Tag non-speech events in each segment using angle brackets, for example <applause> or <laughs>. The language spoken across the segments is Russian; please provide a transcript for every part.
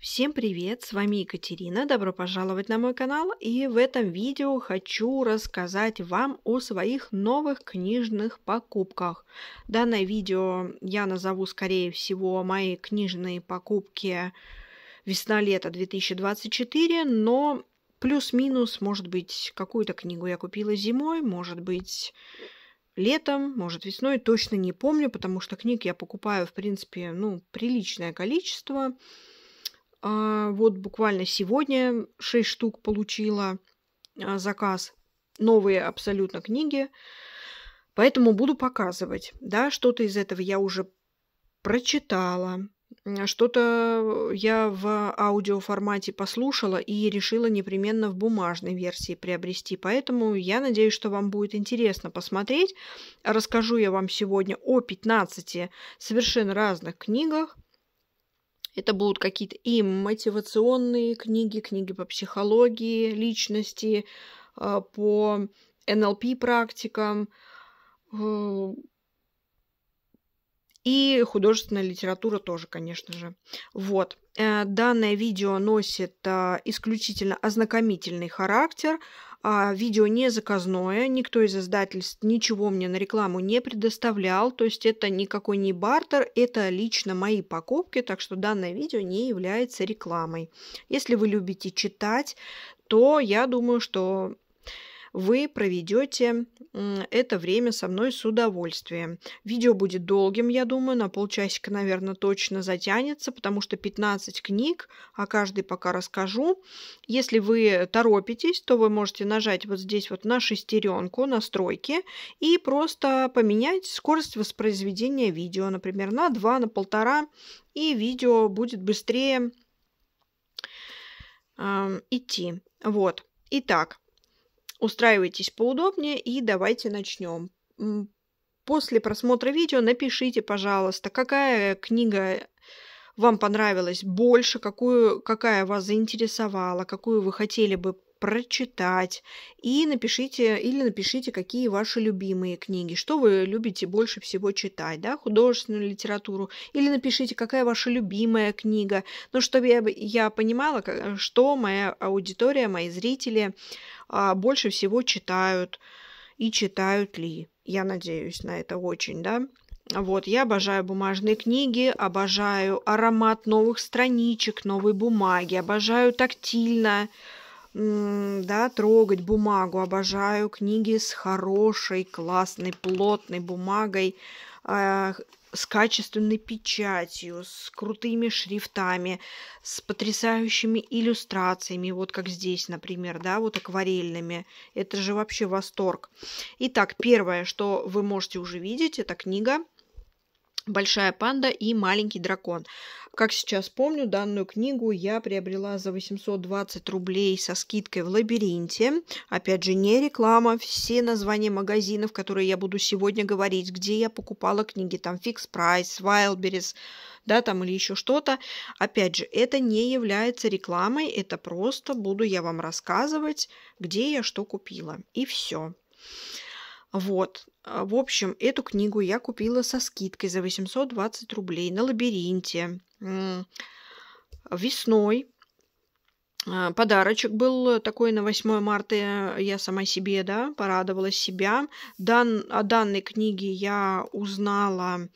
Всем привет, с вами Екатерина, добро пожаловать на мой канал и в этом видео хочу рассказать вам о своих новых книжных покупках. Данное видео я назову скорее всего мои книжные покупки весна-лето 2024, но плюс-минус, может быть, какую-то книгу я купила зимой, может быть, летом, может, весной, точно не помню, потому что книг я покупаю, в принципе, ну, приличное количество – а, вот буквально сегодня 6 штук получила а, заказ. Новые абсолютно книги. Поэтому буду показывать. Да, что-то из этого я уже прочитала. А что-то я в аудиоформате послушала и решила непременно в бумажной версии приобрести. Поэтому я надеюсь, что вам будет интересно посмотреть. Расскажу я вам сегодня о 15 совершенно разных книгах – это будут какие-то и мотивационные книги, книги по психологии, личности, а, по НЛП практикам э, и художественная литература тоже, конечно же. Вот. Э, данное видео носит а, исключительно ознакомительный характер – а видео не заказное, никто из издательств ничего мне на рекламу не предоставлял, то есть это никакой не бартер, это лично мои покупки, так что данное видео не является рекламой. Если вы любите читать, то я думаю, что вы проведете это время со мной с удовольствием. Видео будет долгим, я думаю, на полчасика, наверное, точно затянется, потому что 15 книг, а каждый пока расскажу. Если вы торопитесь, то вы можете нажать вот здесь вот на шестеренку настройки и просто поменять скорость воспроизведения видео, например, на 2, на полтора, и видео будет быстрее э, идти. Вот. Итак, Устраивайтесь поудобнее и давайте начнем. После просмотра видео напишите, пожалуйста, какая книга вам понравилась больше, какую, какая вас заинтересовала, какую вы хотели бы прочитать. И напишите, или напишите, какие ваши любимые книги, что вы любите больше всего читать, да, художественную литературу, или напишите, какая ваша любимая книга, ну, чтобы я, я понимала, что моя аудитория, мои зрители а, больше всего читают и читают ли. Я надеюсь на это очень, да. Вот, я обожаю бумажные книги, обожаю аромат новых страничек, новой бумаги, обожаю тактильно да, трогать бумагу. Обожаю книги с хорошей, классной, плотной бумагой, э, с качественной печатью, с крутыми шрифтами, с потрясающими иллюстрациями, вот как здесь, например, да, вот акварельными. Это же вообще восторг. Итак, первое, что вы можете уже видеть, это книга большая панда и маленький дракон. Как сейчас помню, данную книгу я приобрела за 820 рублей со скидкой в лабиринте. Опять же, не реклама. Все названия магазинов, которые я буду сегодня говорить, где я покупала книги, там Fix Price, Wildberries, да, там или еще что-то. Опять же, это не является рекламой, это просто буду я вам рассказывать, где я что купила. И все. Вот. В общем, эту книгу я купила со скидкой за 820 рублей на лабиринте весной а, подарочек был такой на 8 марта э, я сама себе, да, порадовала себя. Дан, о данной книге я узнала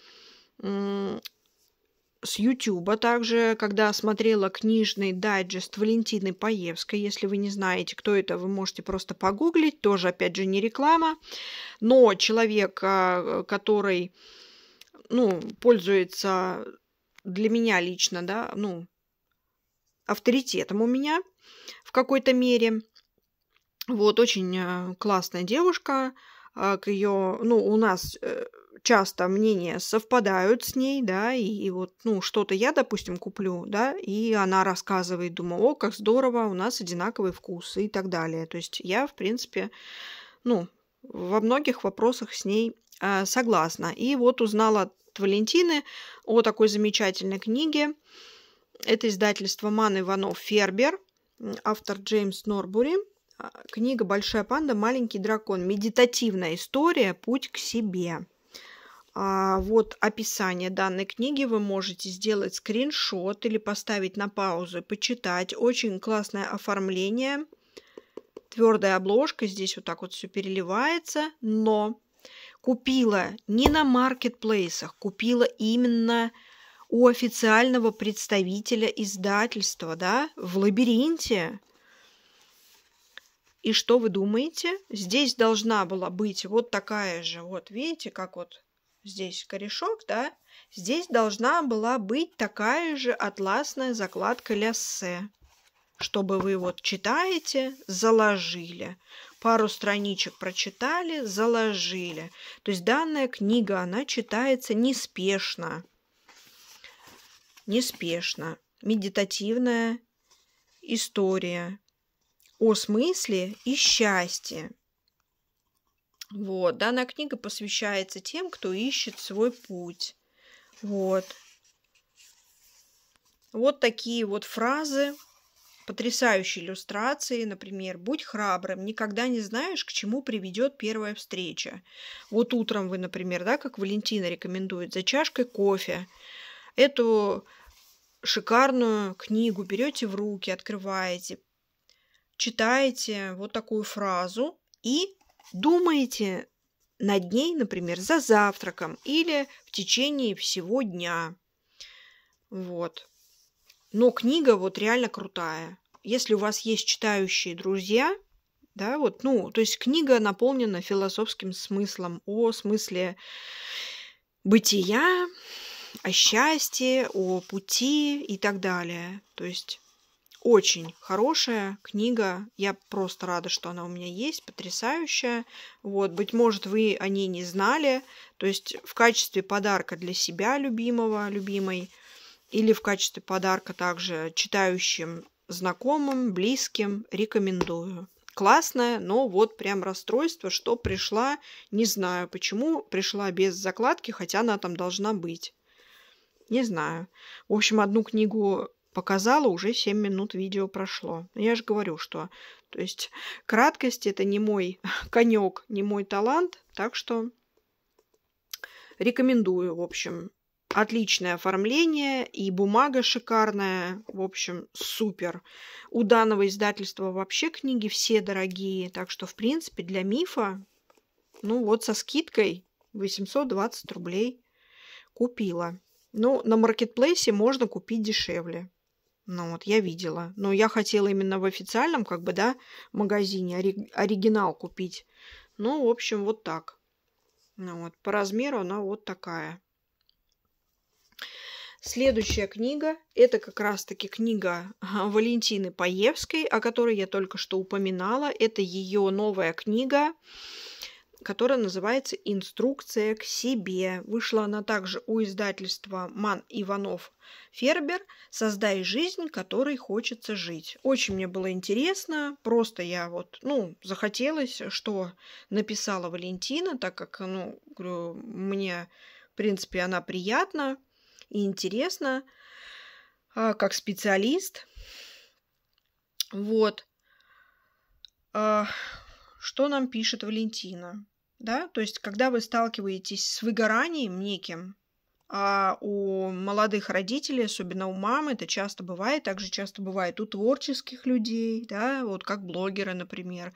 с Ютуба также, когда смотрела книжный дайджест Валентины Паевской. Если вы не знаете, кто это, вы можете просто погуглить. Тоже, опять же, не реклама. Но человек, а, который ну, пользуется для меня лично, да, ну, авторитетом у меня в какой-то мере. Вот, очень э, классная девушка, а, к ее, ну, у нас э, часто мнения совпадают с ней, да, и, и вот, ну, что-то я, допустим, куплю, да, и она рассказывает, думаю, о, как здорово, у нас одинаковый вкус и так далее. То есть я, в принципе, ну, во многих вопросах с ней Э, согласна. И вот узнала от Валентины о такой замечательной книге. Это издательство Ман Иванов Фербер, автор Джеймс Норбури. А, книга «Большая панда. Маленький дракон. Медитативная история. Путь к себе». А, вот описание данной книги. Вы можете сделать скриншот или поставить на паузу почитать. Очень классное оформление. Твердая обложка. Здесь вот так вот все переливается. Но купила не на маркетплейсах, купила именно у официального представителя издательства, да, в лабиринте. И что вы думаете? Здесь должна была быть вот такая же, вот видите, как вот здесь корешок, да? Здесь должна была быть такая же атласная закладка ляссе чтобы вы вот читаете, заложили. Пару страничек прочитали, заложили. То есть данная книга, она читается неспешно. Неспешно. Медитативная история о смысле и счастье. Вот, данная книга посвящается тем, кто ищет свой путь. Вот. Вот такие вот фразы потрясающие иллюстрации, например, «Будь храбрым, никогда не знаешь, к чему приведет первая встреча». Вот утром вы, например, да, как Валентина рекомендует, за чашкой кофе эту шикарную книгу берете в руки, открываете, читаете вот такую фразу и думаете над ней, например, за завтраком или в течение всего дня. Вот. Но книга вот реально крутая. Если у вас есть читающие друзья, да, вот, ну, то есть книга наполнена философским смыслом о смысле бытия, о счастье, о пути и так далее. То есть очень хорошая книга. Я просто рада, что она у меня есть, потрясающая. Вот, быть может, вы о ней не знали. То есть в качестве подарка для себя любимого, любимой – или в качестве подарка также читающим знакомым, близким рекомендую. Классное, но вот прям расстройство, что пришла, не знаю почему, пришла без закладки, хотя она там должна быть. Не знаю. В общем, одну книгу показала, уже 7 минут видео прошло. Я же говорю, что... То есть краткость это не мой <laughs> конек, не мой талант, так что рекомендую, в общем, Отличное оформление и бумага шикарная. В общем, супер. У данного издательства вообще книги все дорогие. Так что, в принципе, для мифа, ну вот со скидкой 820 рублей купила. Ну, на маркетплейсе можно купить дешевле. Ну вот, я видела. Но я хотела именно в официальном, как бы, да, магазине ори- оригинал купить. Ну, в общем, вот так. Ну вот, по размеру она вот такая. Следующая книга – это как раз-таки книга а, Валентины Паевской, о которой я только что упоминала. Это ее новая книга, которая называется «Инструкция к себе». Вышла она также у издательства «Ман Иванов Фербер. Создай жизнь, которой хочется жить». Очень мне было интересно, просто я вот, ну, захотелось, что написала Валентина, так как, ну, мне, в принципе, она приятна – и интересно, а, как специалист. Вот. А, что нам пишет Валентина? Да, то есть, когда вы сталкиваетесь с выгоранием неким, а у молодых родителей, особенно у мам, это часто бывает, также часто бывает у творческих людей, да, вот как блогеры, например,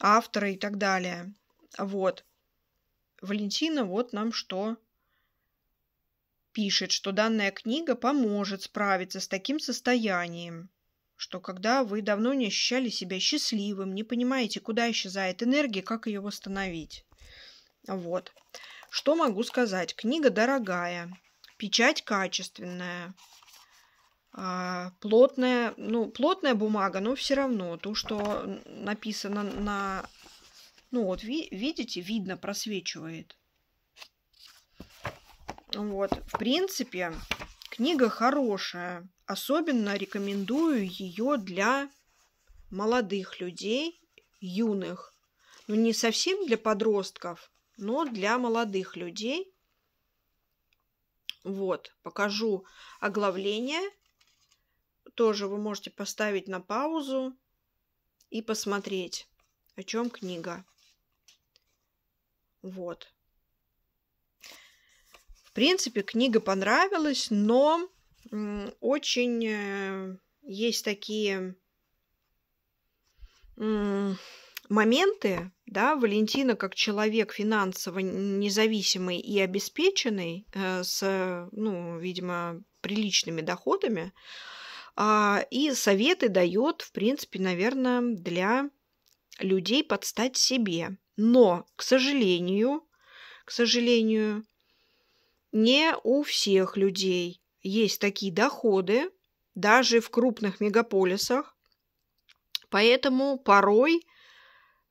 авторы и так далее. Вот. Валентина вот нам что пишет, что данная книга поможет справиться с таким состоянием, что когда вы давно не ощущали себя счастливым, не понимаете, куда исчезает энергия, как ее восстановить. Вот. Что могу сказать? Книга дорогая, печать качественная, а, плотная, ну, плотная бумага, но все равно то, что написано на... Ну вот, видите, видно, просвечивает. Вот, в принципе, книга хорошая. Особенно рекомендую ее для молодых людей, юных. Ну, не совсем для подростков, но для молодых людей. Вот, покажу оглавление. Тоже вы можете поставить на паузу и посмотреть, о чем книга. Вот. В принципе, книга понравилась, но очень э, есть такие моменты, да, Валентина как человек финансово независимый и обеспеченный э, с, э, ну, видимо, приличными доходами, а, и советы дает, в принципе, наверное, для людей подстать себе. Но, к сожалению, к сожалению, не у всех людей есть такие доходы, даже в крупных мегаполисах. Поэтому порой,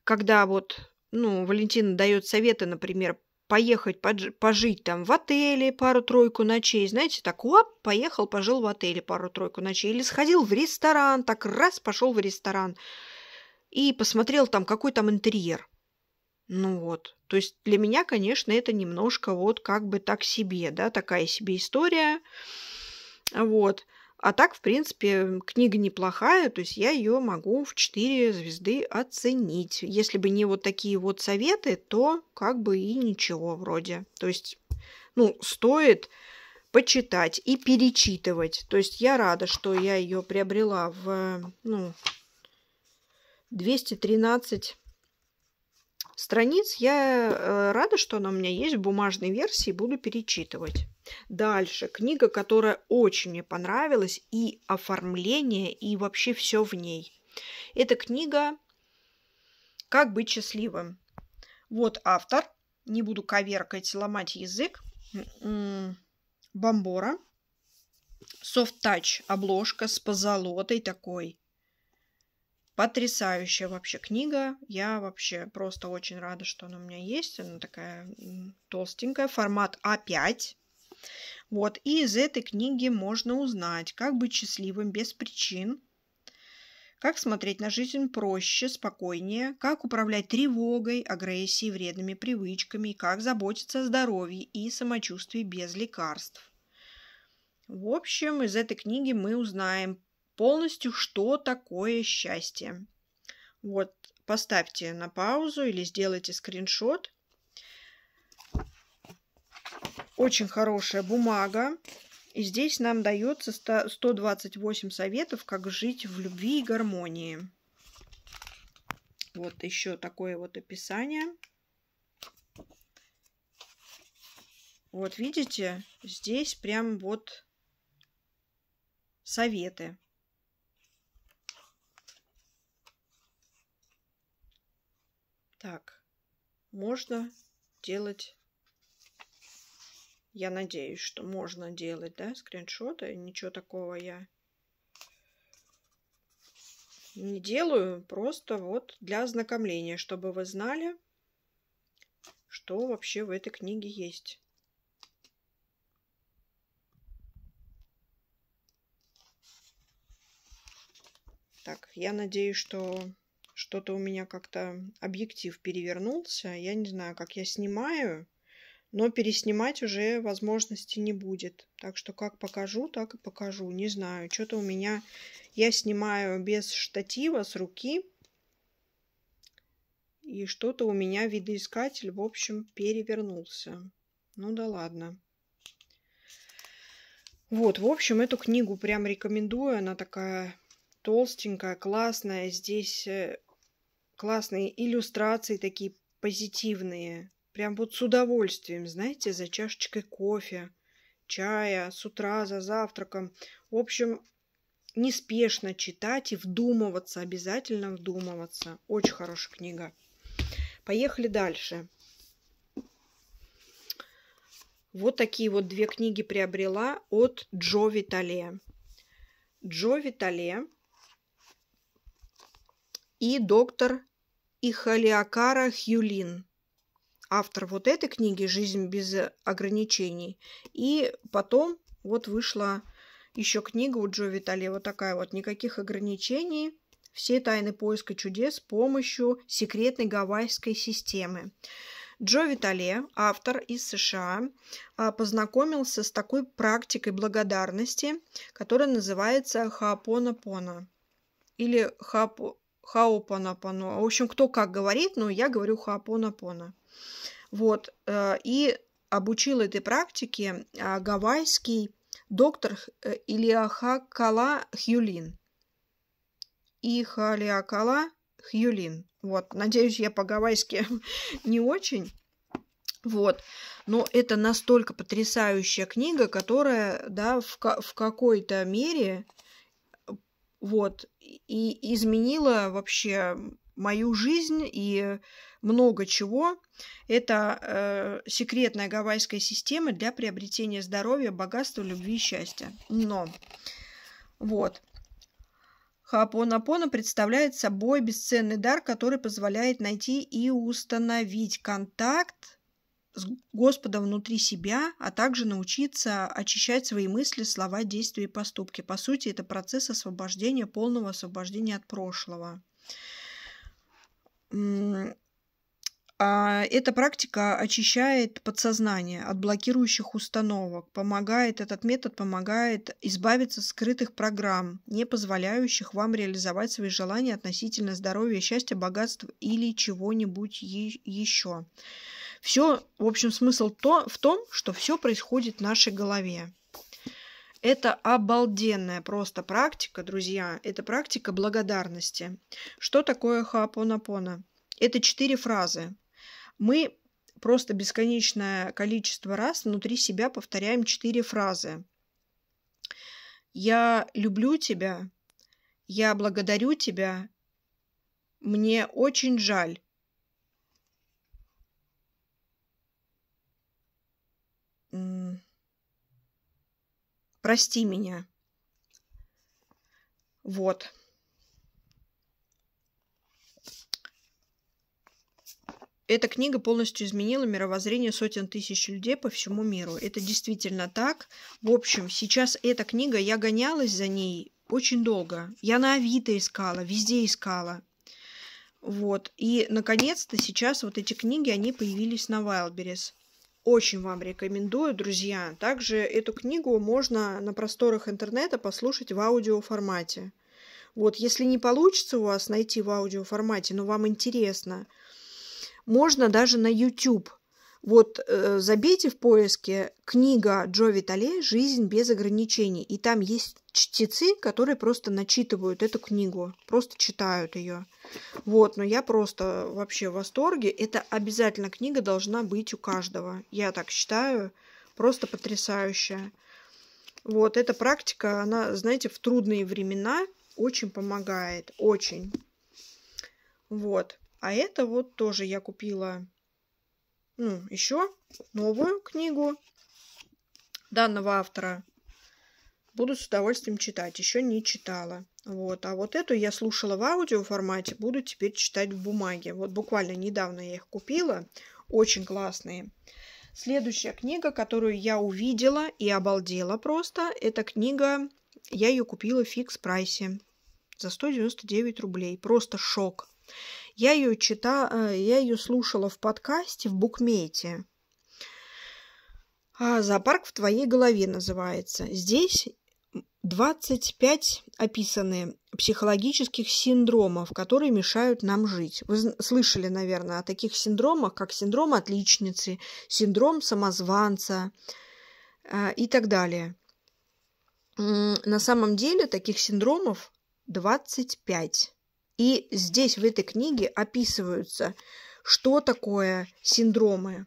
когда вот, ну, Валентина дает советы, например, поехать подж- пожить там в отеле пару-тройку ночей, знаете, так оп, поехал, пожил в отеле пару-тройку ночей, или сходил в ресторан, так раз пошел в ресторан и посмотрел там, какой там интерьер. Ну вот. То есть для меня, конечно, это немножко вот как бы так себе, да, такая себе история. Вот. А так, в принципе, книга неплохая, то есть я ее могу в 4 звезды оценить. Если бы не вот такие вот советы, то как бы и ничего вроде. То есть, ну, стоит почитать и перечитывать. То есть я рада, что я ее приобрела в, ну, 213 страниц. Я э, рада, что она у меня есть в бумажной версии, буду перечитывать. Дальше. Книга, которая очень мне понравилась, и оформление, и вообще все в ней. Это книга «Как быть счастливым». Вот автор. Не буду коверкать, ломать язык. М-м-м. Бомбора. Soft Touch обложка с позолотой такой. Потрясающая вообще книга. Я вообще просто очень рада, что она у меня есть. Она такая толстенькая, формат А5. Вот, и из этой книги можно узнать, как быть счастливым без причин, как смотреть на жизнь проще, спокойнее, как управлять тревогой, агрессией, вредными привычками, как заботиться о здоровье и самочувствии без лекарств. В общем, из этой книги мы узнаем полностью, что такое счастье. Вот, поставьте на паузу или сделайте скриншот. Очень хорошая бумага. И здесь нам дается 128 советов, как жить в любви и гармонии. Вот еще такое вот описание. Вот видите, здесь прям вот советы. Так, можно делать, я надеюсь, что можно делать, да, скриншоты, ничего такого я не делаю, просто вот для ознакомления, чтобы вы знали, что вообще в этой книге есть. Так, я надеюсь, что что-то у меня как-то объектив перевернулся. Я не знаю, как я снимаю, но переснимать уже возможности не будет. Так что как покажу, так и покажу. Не знаю, что-то у меня... Я снимаю без штатива, с руки. И что-то у меня видоискатель, в общем, перевернулся. Ну да ладно. Вот, в общем, эту книгу прям рекомендую. Она такая толстенькая, классная. Здесь э, классные иллюстрации такие позитивные. Прям вот с удовольствием, знаете, за чашечкой кофе, чая, с утра, за завтраком. В общем, неспешно читать и вдумываться, обязательно вдумываться. Очень хорошая книга. Поехали дальше. Вот такие вот две книги приобрела от Джо Витале. Джо Витале и доктор Ихалиакара Хьюлин. Автор вот этой книги «Жизнь без ограничений». И потом вот вышла еще книга у Джо Витали, вот такая вот «Никаких ограничений. Все тайны поиска чудес с помощью секретной гавайской системы». Джо Витале, автор из США, а, познакомился с такой практикой благодарности, которая называется хаапона-пона или хаапо хаопонапоно. В общем, кто как говорит, но я говорю хаопонапоно. Вот. Э, и обучил этой практике э, гавайский доктор э, Илиахакала Хьюлин. Ихалиакала Хьюлин. Вот, надеюсь, я по-гавайски <laughs> не очень. Вот. Но это настолько потрясающая книга, которая, да, в, в какой-то мере вот. И изменила вообще мою жизнь и много чего. Это э, секретная гавайская система для приобретения здоровья, богатства, любви и счастья. Но вот. Хаапонапона представляет собой бесценный дар, который позволяет найти и установить контакт Господа внутри себя, а также научиться очищать свои мысли, слова, действия и поступки. По сути, это процесс освобождения, полного освобождения от прошлого. А эта практика очищает подсознание от блокирующих установок, помогает, этот метод помогает избавиться от скрытых программ, не позволяющих вам реализовать свои желания относительно здоровья, счастья, богатства или чего-нибудь еще. Все, в общем, смысл то, в том, что все происходит в нашей голове. Это обалденная просто практика, друзья. Это практика благодарности. Что такое хаапонапона? Это четыре фразы. Мы просто бесконечное количество раз внутри себя повторяем четыре фразы. Я люблю тебя. Я благодарю тебя. Мне очень жаль. прости меня. Вот. Эта книга полностью изменила мировоззрение сотен тысяч людей по всему миру. Это действительно так. В общем, сейчас эта книга, я гонялась за ней очень долго. Я на Авито искала, везде искала. Вот. И, наконец-то, сейчас вот эти книги, они появились на Wildberries. Очень вам рекомендую, друзья. Также эту книгу можно на просторах интернета послушать в аудиоформате. Вот, если не получится у вас найти в аудиоформате, но вам интересно, можно даже на YouTube вот э, забейте в поиске книга Джо Витале «Жизнь без ограничений», и там есть чтецы, которые просто начитывают эту книгу, просто читают ее. Вот, но я просто вообще в восторге. Это обязательно книга должна быть у каждого. Я так считаю, просто потрясающая. Вот, эта практика, она, знаете, в трудные времена очень помогает, очень. Вот. А это вот тоже я купила ну, еще новую книгу данного автора. Буду с удовольствием читать. Еще не читала. Вот. А вот эту я слушала в аудио формате, буду теперь читать в бумаге. Вот буквально недавно я их купила. Очень классные. Следующая книга, которую я увидела и обалдела просто, это книга, я ее купила в фикс прайсе за 199 рублей. Просто шок. Я ее, читала, э, я ее слушала в подкасте в букмете. А, «Зоопарк в твоей голове» называется. Здесь 25 описаны психологических синдромов, которые мешают нам жить. Вы слышали, наверное, о таких синдромах, как синдром отличницы, синдром самозванца э, и так далее. На самом деле таких синдромов 25. И здесь, в этой книге, описываются, что такое синдромы.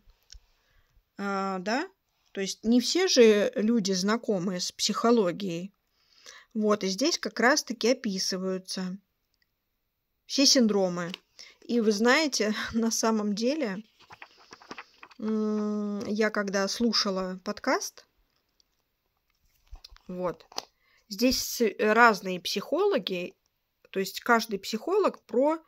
А, да? То есть не все же люди знакомы с психологией. Вот, и здесь как раз-таки описываются все синдромы. И вы знаете, <laughs> на самом деле, я когда слушала подкаст, вот, здесь э, разные психологи то есть каждый психолог про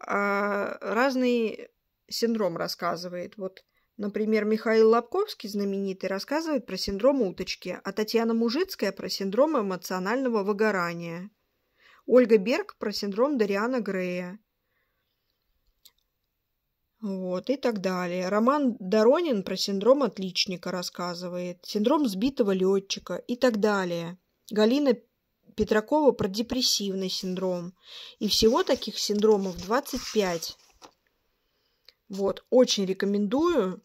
а, разный синдром рассказывает. Вот, например, Михаил Лобковский, знаменитый, рассказывает про синдром уточки, а Татьяна Мужицкая про синдром эмоционального выгорания. Ольга Берг про синдром Дариана Грея. Вот, и так далее. Роман Доронин про синдром отличника рассказывает, синдром сбитого летчика и так далее. Галина Петракова про депрессивный синдром. И всего таких синдромов 25. Вот, очень рекомендую.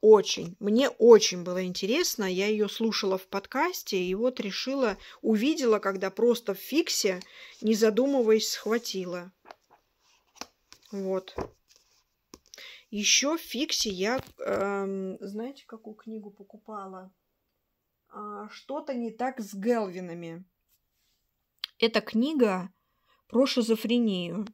Очень. Мне очень было интересно. Я ее слушала в подкасте и вот решила, увидела, когда просто в фиксе, не задумываясь, схватила. Вот. Еще в фиксе я, эм, знаете, какую книгу покупала? А, Что-то не так с Гелвинами. Это книга про шизофрению.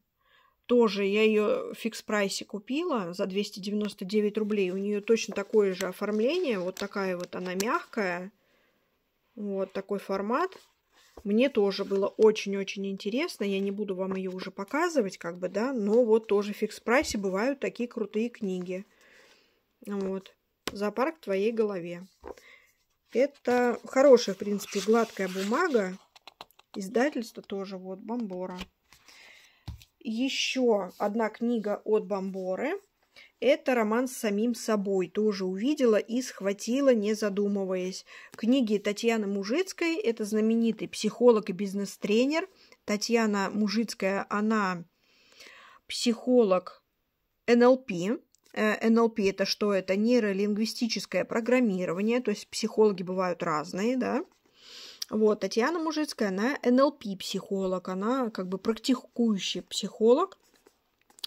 Тоже я ее в фикс-прайсе купила за 299 рублей. У нее точно такое же оформление. Вот такая вот она мягкая. Вот такой формат. Мне тоже было очень-очень интересно. Я не буду вам ее уже показывать, как бы, да, но вот тоже в фикс-прайсе бывают такие крутые книги. Вот. Зоопарк в твоей голове. Это хорошая, в принципе, гладкая бумага. Издательство тоже вот Бомбора. Еще одна книга от Бомборы. Это роман с самим собой. Тоже увидела и схватила, не задумываясь. Книги Татьяны Мужицкой. Это знаменитый психолог и бизнес-тренер. Татьяна Мужицкая, она психолог НЛП. Э, НЛП это что? Это нейролингвистическое программирование, то есть психологи бывают разные, да. Вот, Татьяна Мужицкая, она НЛП-психолог, она как бы практикующий психолог.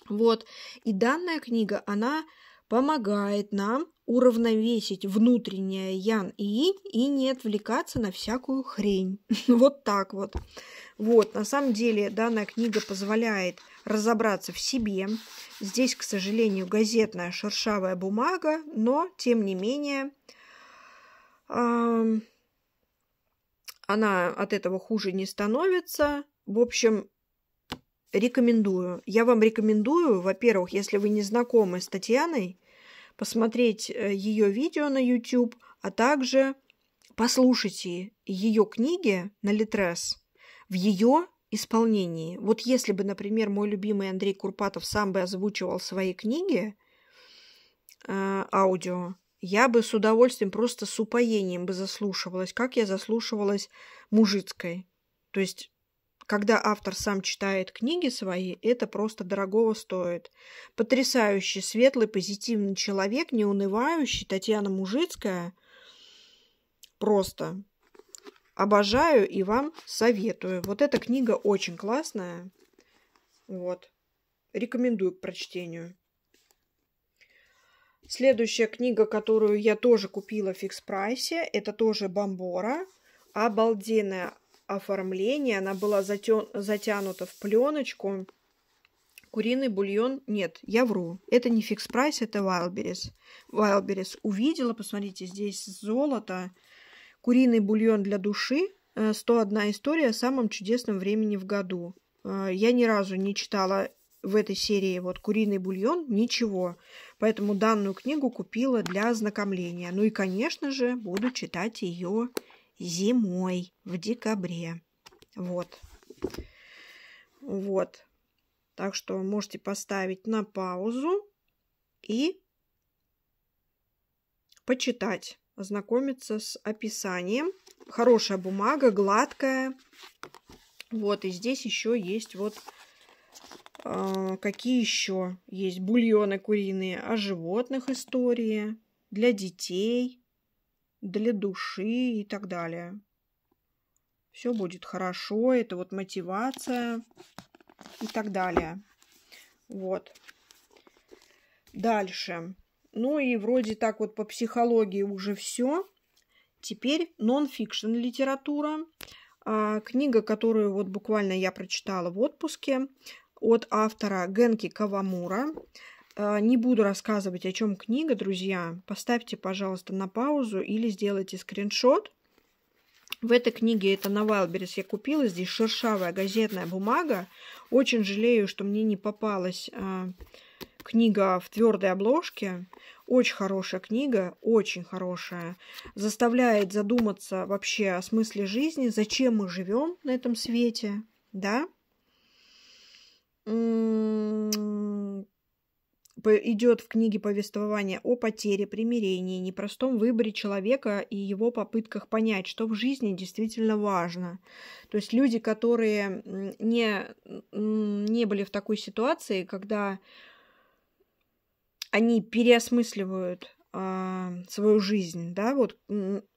Вот, и данная книга, она помогает нам уравновесить внутреннее ян и инь и не отвлекаться на всякую хрень. <laughs> вот так вот. Вот, на самом деле данная книга позволяет разобраться в себе. Здесь, к сожалению, газетная шершавая бумага, но, тем не менее, она от этого хуже не становится. В общем, рекомендую. Я вам рекомендую, во-первых, если вы не знакомы с Татьяной, посмотреть э, ее видео на YouTube, а также послушайте ее книги на Литрес в ее исполнении. Вот если бы, например, мой любимый Андрей Курпатов сам бы озвучивал свои книги э, аудио, я бы с удовольствием просто с упоением бы заслушивалась, как я заслушивалась мужицкой. То есть, когда автор сам читает книги свои, это просто дорогого стоит. Потрясающий, светлый, позитивный человек, неунывающий, Татьяна Мужицкая. Просто обожаю и вам советую. Вот эта книга очень классная. Вот. Рекомендую к прочтению. Следующая книга, которую я тоже купила в фикс-прайсе, это тоже «Бомбора». Обалденное оформление. Она была затя... затянута в пленочку. Куриный бульон. Нет, я вру. Это не фикс-прайс, это Wildberries. Wildberries. Увидела, посмотрите, здесь золото. Куриный бульон для души. 101 э, история о самом чудесном времени в году. Э, я ни разу не читала в этой серии вот куриный бульон, ничего. Поэтому данную книгу купила для ознакомления. Ну и, конечно же, буду читать ее зимой, в декабре. Вот. Вот. Так что можете поставить на паузу и почитать, ознакомиться с описанием. Хорошая бумага, гладкая. Вот, и здесь еще есть вот а, какие еще есть бульоны куриные? О животных истории, для детей, для души и так далее. Все будет хорошо, это вот мотивация и так далее. Вот. Дальше. Ну и вроде так вот по психологии уже все. Теперь нон-фикшн литература. А, книга, которую вот буквально я прочитала в отпуске, от автора Генки Кавамура. А, не буду рассказывать, о чем книга, друзья. Поставьте, пожалуйста, на паузу или сделайте скриншот. В этой книге, это на Wildberries я купила, здесь шершавая газетная бумага. Очень жалею, что мне не попалась э, книга в твердой обложке. Очень хорошая книга, очень хорошая. Заставляет задуматься вообще о смысле жизни, зачем мы живем на этом свете, да? идет в книге повествование о потере, примирении, непростом выборе человека и его попытках понять, что в жизни действительно важно. То есть люди, которые не, не были в такой ситуации, когда они переосмысливают э, свою жизнь, да, вот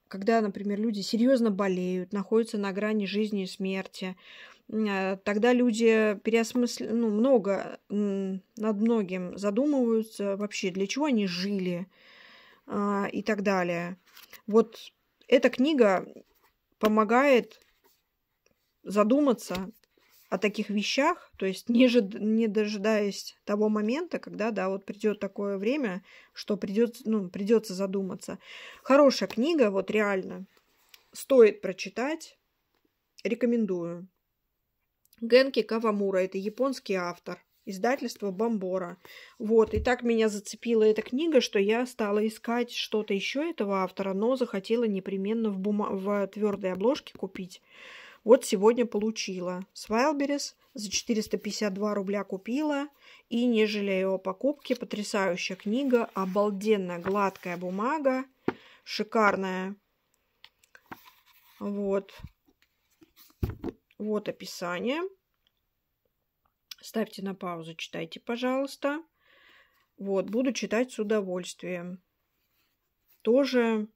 когда, например, люди серьезно болеют, находятся на грани жизни и смерти, э, Э, тогда люди переосмысли, ну, много над многим задумываются вообще, для чего они жили а, и так далее. Вот эта книга помогает задуматься о таких вещах, то есть не, жид, не дожидаясь того момента, когда, да, вот придет такое время, что придется, ну, придется задуматься. Хорошая книга, вот реально, стоит прочитать, рекомендую. Генки Кавамура. Это японский автор. Издательство Бомбора. Вот, и так меня зацепила эта книга, что я стала искать что-то еще этого автора, но захотела непременно в, бума... в твердой обложке купить. Вот сегодня получила. С за 452 рубля купила и не жалею о покупке. Потрясающая книга, обалденно гладкая бумага, шикарная. Вот. Вот описание. Ставьте на паузу, читайте, пожалуйста. Вот, буду читать с удовольствием. Тоже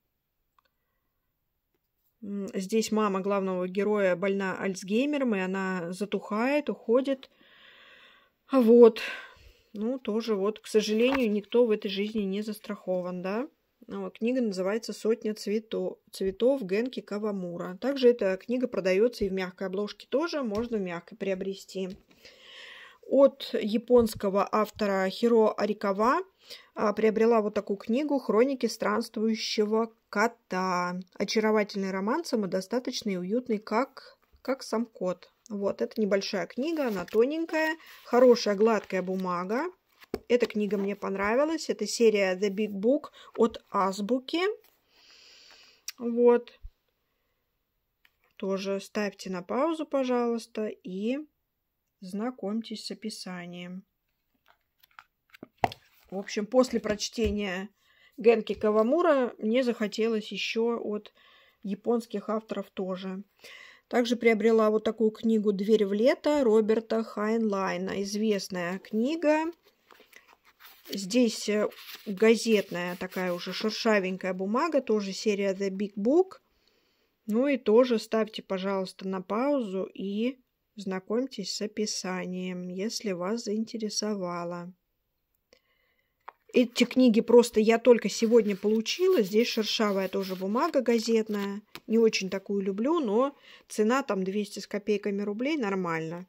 здесь мама главного героя больна Альцгеймером, и она затухает, уходит. А вот. Ну, тоже вот, к сожалению, никто в этой жизни не застрахован, да. А, книга называется «Сотня цвето... цветов» Генки Кавамура. Также эта книга продается и в мягкой обложке тоже, можно мягко приобрести. От японского автора Хиро Арикава а, приобрела вот такую книгу «Хроники странствующего кота». Очаровательный роман, самодостаточный и уютный, как, как сам кот. Вот, это небольшая книга, она тоненькая, хорошая гладкая бумага. Эта книга мне понравилась. Это серия The Big Book от Азбуки. Вот. Тоже ставьте на паузу, пожалуйста, и знакомьтесь с описанием. В общем, после прочтения Генки Кавамура мне захотелось еще от японских авторов тоже. Также приобрела вот такую книгу «Дверь в лето» Роберта Хайнлайна. Известная книга Здесь э, газетная такая уже шершавенькая бумага, тоже серия The Big Book. Ну и тоже ставьте, пожалуйста, на паузу и знакомьтесь с описанием, если вас заинтересовало. Эти книги просто я только сегодня получила. Здесь шершавая тоже бумага газетная. Не очень такую люблю, но цена там 200 с копейками рублей нормально.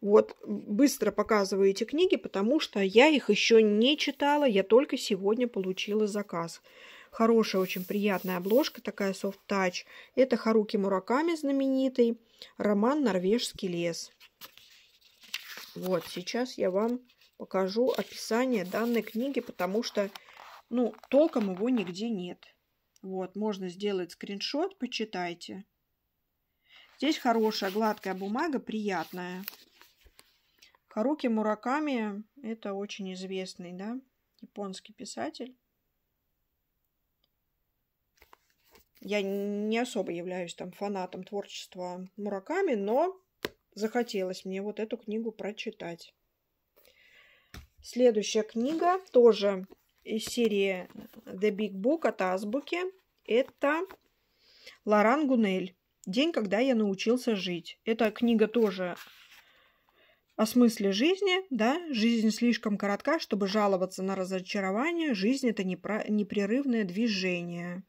Вот, быстро показываю эти книги, потому что я их еще не читала, я только сегодня получила заказ. Хорошая, очень приятная обложка, такая soft touch. Это Харуки Мураками знаменитый, роман «Норвежский лес». Вот, сейчас я вам покажу описание данной книги, потому что, ну, толком его нигде нет. Вот, можно сделать скриншот, почитайте. Здесь хорошая гладкая бумага, приятная. Харуки Мураками – это очень известный, да, японский писатель. Я не особо являюсь там фанатом творчества Мураками, но захотелось мне вот эту книгу прочитать. Следующая книга тоже из серии The Big Book от Азбуки. Это Лоран Гунель «День, когда я научился жить». Эта книга тоже о смысле жизни, да, жизнь слишком коротка, чтобы жаловаться на разочарование, жизнь – это непрерывное движение.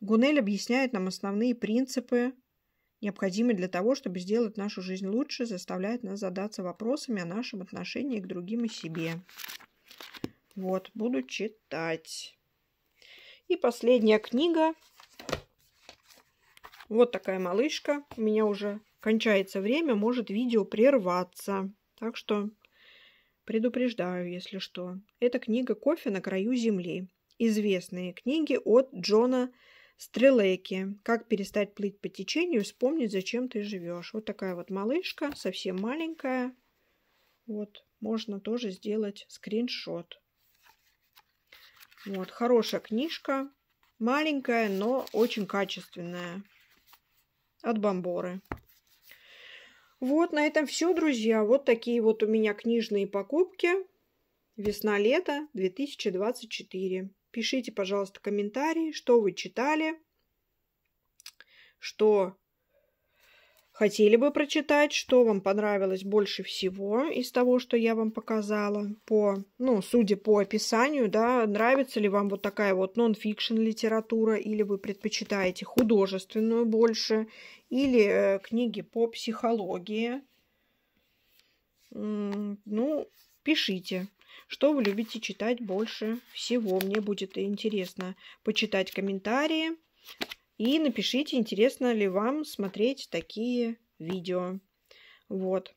Гунель объясняет нам основные принципы, необходимые для того, чтобы сделать нашу жизнь лучше, заставляет нас задаться вопросами о нашем отношении к другим и себе. Вот, буду читать. И последняя книга. Вот такая малышка. У меня уже кончается время, может видео прерваться. Так что предупреждаю, если что. Это книга «Кофе на краю земли». Известные книги от Джона Стрелеки. Как перестать плыть по течению, вспомнить, зачем ты живешь. Вот такая вот малышка, совсем маленькая. Вот, можно тоже сделать скриншот. Вот, хорошая книжка. Маленькая, но очень качественная. От бомборы. Вот на этом все, друзья. Вот такие вот у меня книжные покупки. Весна-лето 2024. Пишите, пожалуйста, комментарии, что вы читали, что Хотели бы прочитать, что вам понравилось больше всего из того, что я вам показала, по, ну, судя по описанию, да, нравится ли вам вот такая вот нон-фикшн литература, или вы предпочитаете художественную больше, или э, книги по психологии. ну, пишите, что вы любите читать больше всего. Мне будет интересно почитать комментарии и напишите, интересно ли вам смотреть такие видео. Вот.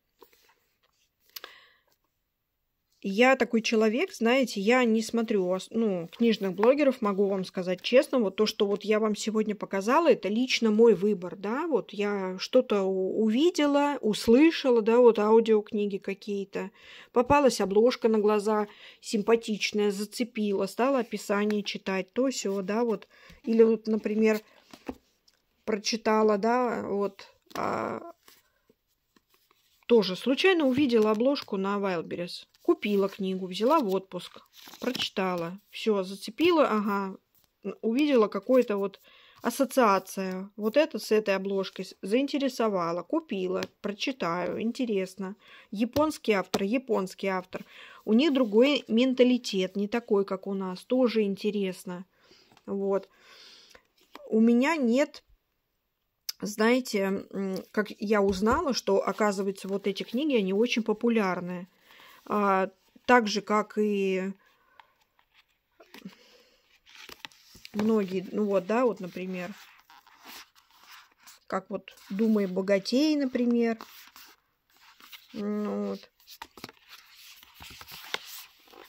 Я такой человек, знаете, я не смотрю ну, книжных блогеров, могу вам сказать честно. Вот то, что вот я вам сегодня показала, это лично мой выбор, да. Вот я что-то увидела, услышала, да, вот аудиокниги какие-то. Попалась обложка на глаза, симпатичная, зацепила, стала описание читать, то все, да, вот. Или вот, например, прочитала, да, вот, а, тоже случайно увидела обложку на Wildberries. Купила книгу, взяла в отпуск, прочитала, все, зацепила, ага, увидела какой-то вот ассоциация, вот это с этой обложкой заинтересовала, купила, прочитаю, интересно. Японский автор, японский автор. У них другой менталитет, не такой, как у нас, тоже интересно. Вот. У меня нет знаете, как я узнала, что, оказывается, вот эти книги, они очень популярны. А, так же, как и многие, ну вот, да, вот, например, как вот «Думай богатей», например. Ну, вот.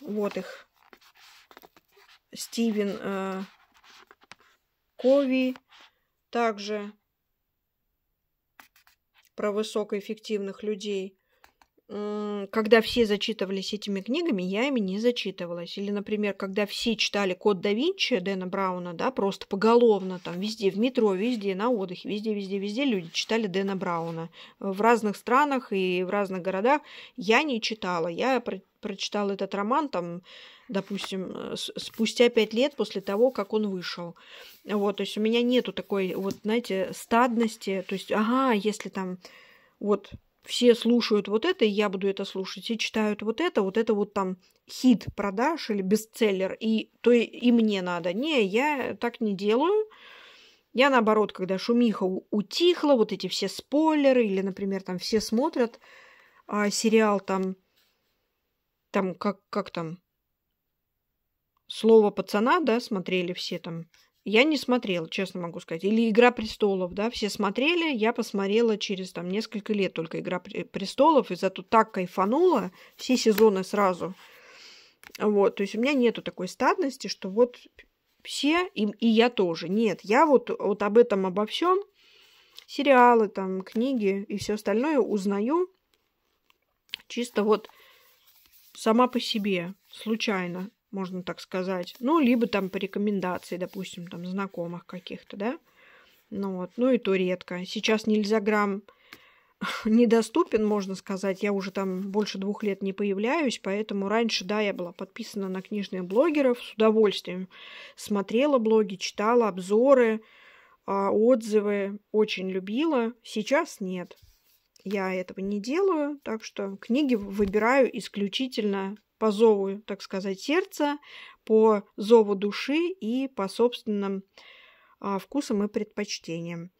вот их. Стивен э, Кови также про высокоэффективных людей, когда все зачитывались этими книгами, я ими не зачитывалась. Или, например, когда все читали «Код да Винчи» Дэна Брауна, да, просто поголовно, там, везде, в метро, везде, на отдыхе, везде, везде, везде люди читали Дэна Брауна. В разных странах и в разных городах я не читала. Я про прочитала этот роман, там, допустим, спустя пять лет после того, как он вышел. Вот, то есть у меня нету такой, вот, знаете, стадности. То есть, ага, если там, вот, все слушают вот это, и я буду это слушать, Все читают вот это, вот это вот там хит продаж или бестселлер, и то и, и мне надо. Не, я так не делаю. Я наоборот, когда шумиха утихла, вот эти все спойлеры, или, например, там все смотрят а, сериал там, там как, как там, слово пацана, да, смотрели все там я не смотрела, честно могу сказать. Или «Игра престолов», да, все смотрели, я посмотрела через там несколько лет только «Игра престолов», и зато так кайфанула все сезоны сразу. Вот, то есть у меня нету такой стадности, что вот все, и, и я тоже. Нет, я вот, вот об этом, обо всем сериалы, там, книги и все остальное узнаю чисто вот сама по себе, случайно можно так сказать. Ну, либо там по рекомендации, допустим, там знакомых каких-то, да. Ну вот, ну и то редко. Сейчас нельзя грамм <laughs> недоступен, можно сказать. Я уже там больше двух лет не появляюсь, поэтому раньше, да, я была подписана на книжных блогеров с удовольствием. Смотрела блоги, читала обзоры, а, отзывы, очень любила. Сейчас нет. Я этого не делаю, так что книги выбираю исключительно по зову, так сказать, сердца, по зову души и по собственным а, вкусам и предпочтениям.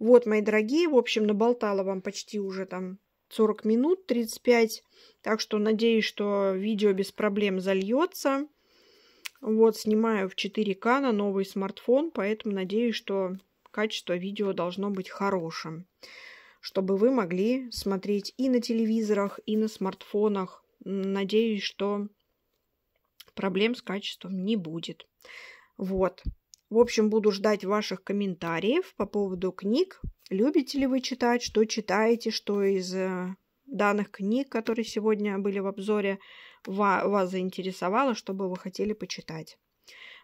Вот, мои дорогие, в общем, наболтала вам почти уже там 40 минут, 35, так что надеюсь, что видео без проблем зальется. Вот, снимаю в 4К на новый смартфон, поэтому надеюсь, что качество видео должно быть хорошим, чтобы вы могли смотреть и на телевизорах, и на смартфонах Надеюсь, что проблем с качеством не будет. Вот. В общем, буду ждать ваших комментариев по поводу книг. Любите ли вы читать, что читаете, что из э, данных книг, которые сегодня были в обзоре, вас заинтересовало, что бы вы хотели почитать.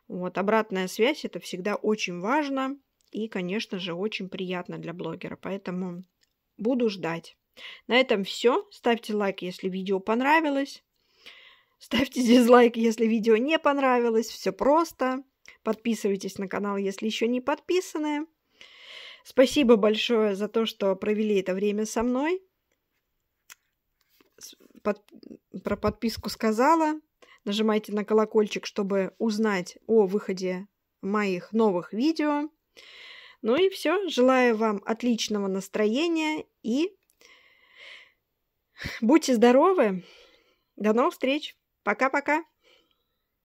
Вот, обратная связь это всегда очень важно и, конечно же, очень приятно для блогера. Поэтому буду ждать. На этом все. Ставьте лайк, если видео понравилось. Ставьте дизлайк, если видео не понравилось. Все просто. Подписывайтесь на канал, если еще не подписаны. Спасибо большое за то, что провели это время со мной. Под... Про подписку сказала. Нажимайте на колокольчик, чтобы узнать о выходе моих новых видео. Ну и все. Желаю вам отличного настроения и Будьте здоровы. До новых встреч. Пока-пока.